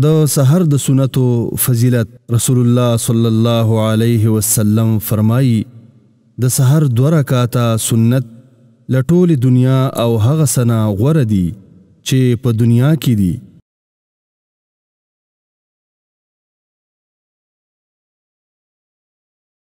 د سحر د سنتو فضیلت رسول الله صلی الله علیه وسلم فرمایي د سحر دوه رکعاته سنت لټول دنیا او هغه سنا غوړه دي چې په دنیا کې دي